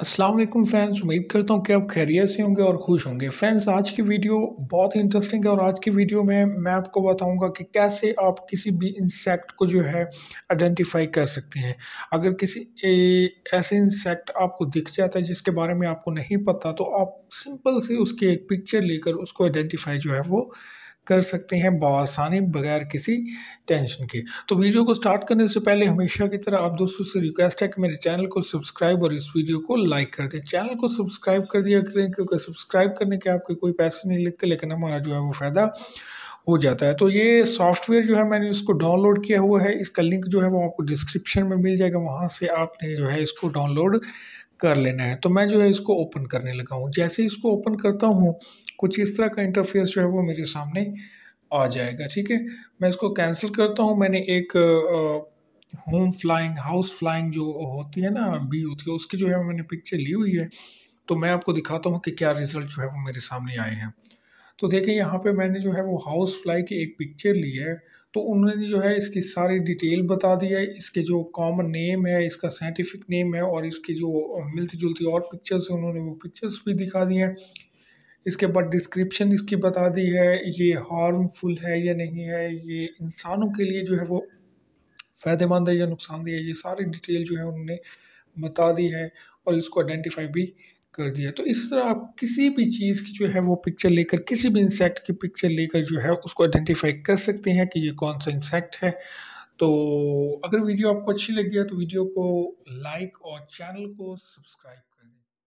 Aslam friends उम्मीद करता हूँ कि आप खैरियत से होंगे और खुश होंगे फ्रेंड्स आज की वीडियो बहुत ही इंटरेस्टिंग है और आज की वीडियो में मैं आपको बताऊंगा कि कैसे आप किसी भी इंसेक्ट को जो है आइडेंटिफाई कर सकते हैं अगर किसी ए, ऐसे इंसेक्ट आपको दिख जाता है जिसके बारे में आपको नहीं पता तो आप सिंपल से उसकी एक पिक्चर लेकर उसको आइडेंटिफाई जो है वो कर सकते हैं बसानी बगैर किसी टेंशन के तो वीडियो को स्टार्ट करने से पहले हमेशा की तरह आप दोस्तों से रिक्वेस्ट है कि मेरे चैनल को सब्सक्राइब और इस वीडियो को लाइक कर दें चैनल को सब्सक्राइब कर दिया करें क्योंकि सब्सक्राइब करने के आपके कोई पैसे नहीं लगते लेकिन हमारा जो है वो फ़ायदा हो जाता है तो ये सॉफ्टवेयर जो है मैंने इसको डाउनलोड किया हुआ है इसका लिंक जो है वो आपको डिस्क्रिप्शन में मिल जाएगा वहाँ से आपने जो है इसको डाउनलोड कर लेना है तो मैं जो है इसको ओपन करने लगा हूँ जैसे ही इसको ओपन करता हूँ कुछ इस तरह का इंटरफेस जो है वो मेरे सामने आ जाएगा ठीक है मैं इसको कैंसिल करता हूँ मैंने एक होम फ्लाइंग हाउस फ्लाइंग जो होती है ना बी होती है उसकी जो है मैंने पिक्चर ली हुई है तो मैं आपको दिखाता हूँ कि क्या रिज़ल्ट जो है वो मेरे सामने आए हैं तो देखिए यहाँ पे मैंने जो है वो हाउस फ्लाई की एक पिक्चर ली है तो उन्होंने जो है इसकी सारी डिटेल बता दी है इसके जो कॉमन नेम है इसका साइंटिफिक नेम है और इसकी जो मिलती जुलती और पिक्चर्स हैं उन्होंने वो पिक्चर्स भी दिखा दी हैं इसके बाद डिस्क्रिप्शन इसकी बता दी है ये हार्मफुल है या नहीं है ये इंसानों के लिए जो है वो फ़ायदेमंद है या नुकसानदेह है ये सारी डिटेल जो है उन्होंने बता दी है और इसको आइडेंटिफाई भी कर दिया तो इस तरह आप किसी भी चीज़ की जो है वो पिक्चर लेकर किसी भी इंसेक्ट की पिक्चर लेकर जो है उसको आइडेंटिफाई कर सकते हैं कि ये कौन सा इंसेक्ट है तो अगर वीडियो आपको अच्छी लगी है तो वीडियो को लाइक और चैनल को सब्सक्राइब